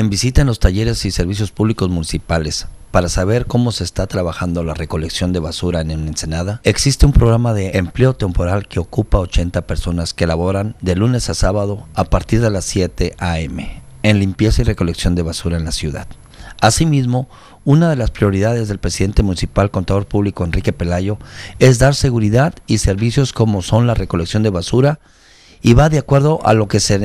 en visita en los talleres y servicios públicos municipales. Para saber cómo se está trabajando la recolección de basura en Ensenada, existe un programa de empleo temporal que ocupa 80 personas que laboran de lunes a sábado a partir de las 7 a.m. en limpieza y recolección de basura en la ciudad. Asimismo, una de las prioridades del presidente municipal contador público Enrique Pelayo es dar seguridad y servicios como son la recolección de basura y va de acuerdo a lo que se